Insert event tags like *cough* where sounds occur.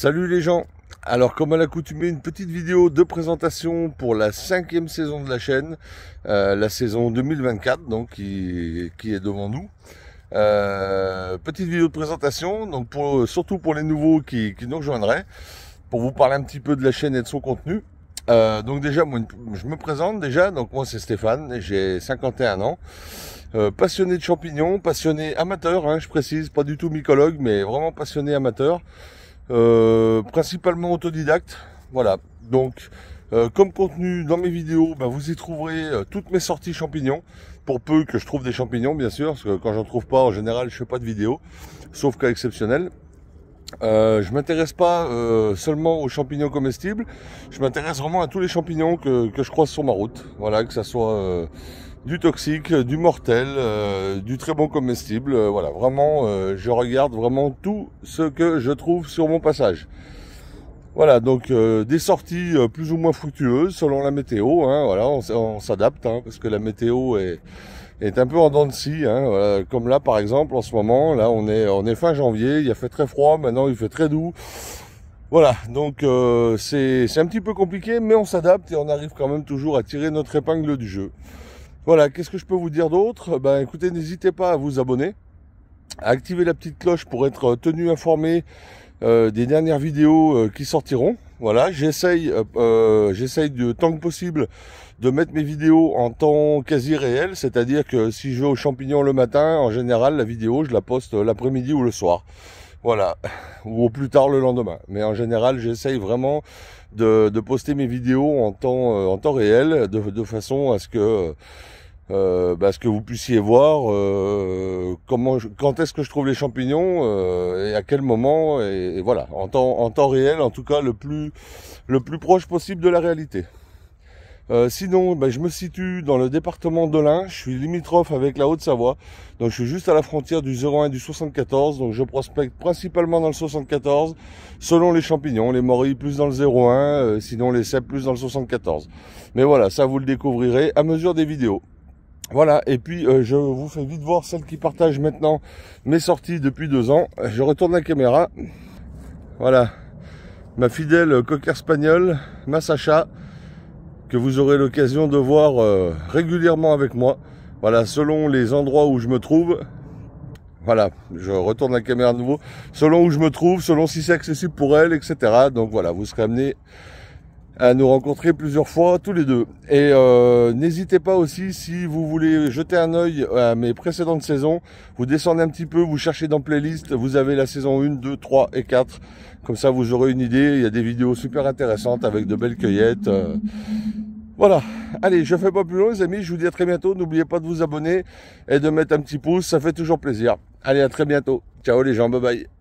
Salut les gens alors comme à l'accoutumée, une petite vidéo de présentation pour la cinquième saison de la chaîne, euh, la saison 2024 donc qui, qui est devant nous. Euh, petite vidéo de présentation, donc pour, surtout pour les nouveaux qui, nous rejoindraient, pour vous parler un petit peu de la chaîne et de son contenu. Euh, donc déjà, moi, je me présente déjà. Donc moi, c'est Stéphane, j'ai 51 ans, passionné de champignons, passionné amateur, hein, je précise, pas du tout mycologue, mais vraiment passionné amateur. Euh, principalement autodidacte. Voilà. Donc, euh, comme contenu dans mes vidéos, bah, vous y trouverez euh, toutes mes sorties champignons, pour peu que je trouve des champignons bien sûr, parce que quand j'en trouve pas en général je fais pas de vidéo, sauf cas exceptionnel. Euh, je m'intéresse pas euh, seulement aux champignons comestibles, je m'intéresse vraiment à tous les champignons que, que, je croise sur ma route. Voilà, que ça soit euh, du toxique, du mortel, du très bon comestible. voilà, vraiment, je regarde vraiment tout ce que je trouve sur mon passage. Voilà, donc des sorties plus ou moins fructueuses selon la météo. Hein. voilà, on, on s'adapte hein, parce que la météo est est un peu en dents de scie. Hein, Comme là, par exemple, en ce moment, là, on est, on est fin janvier, il a fait très froid, maintenant il fait très doux. Voilà, donc euh, c'est un petit peu compliqué, mais on s'adapte et on arrive quand même toujours à tirer notre épingle du jeu. Voilà, qu'est-ce que je peux vous dire d'autre Ben écoutez, n'hésitez pas à vous abonner, à activer la petite cloche pour être euh, tenu informé euh, des dernières vidéos qui sortiront. Voilà, j'essaye, euh, euh, j'essaye de tant que possible de mettre mes vidéos en temps quasi réel, c'est-à-dire que si je vais aux champignons le matin, en général, la vidéo, je la poste l'après-midi ou le soir. Voilà, *laughs* ou au plus tard le lendemain. Mais en général, j'essaye vraiment de, poster mes vidéos en temps, euh, en temps réel, de, façon à ce que, euh, bah, ce que vous puissiez voir euh, quand est-ce que je trouve les champignons euh, et à quel moment et, voilà en temps réel en tout cas le plus le plus proche possible de la réalité. Euh, sinon, ben, je me situe dans le département de l'Ain, je suis limitrophe avec la Haute-Savoie, donc je suis juste à la frontière du 01 et du 74, donc je prospecte principalement dans le 74, selon les champignons, les morilles plus dans le 01, euh, sinon les cèpes plus dans le 74. Mais voilà, ça vous le découvrirez à mesure des vidéos. Voilà, et puis euh, je vous fais vite voir celle qui partage maintenant mes sorties depuis deux ans. Je retourne la caméra. Voilà, ma fidèle cocker espagnole, ma Sacha, que vous aurez l'occasion de voir euh, régulièrement avec moi. Voilà, selon les endroits où je me trouve. Voilà, je retourne la caméra de nouveau. Selon où je me trouve, selon si c'est accessible pour elle, etc. Donc voilà, vous serez amené à nous rencontrer plusieurs fois tous les deux. Et euh, n'hésitez pas aussi, si vous voulez jeter un œil à mes précédentes saisons, vous descendez un petit peu, vous cherchez dans playlist, vous avez la saison 1, 2, 3 et 4. Comme ça, vous aurez une idée. Il y a des vidéos super intéressantes avec de belles cueillettes. Euh. voilà. Allez, je fais pas plus long, les amis. Je vous dis à très bientôt. N'oubliez pas de vous abonner et de mettre un petit pouce. Ça fait toujours plaisir. Allez, à très bientôt. Ciao les gens. Bye bye.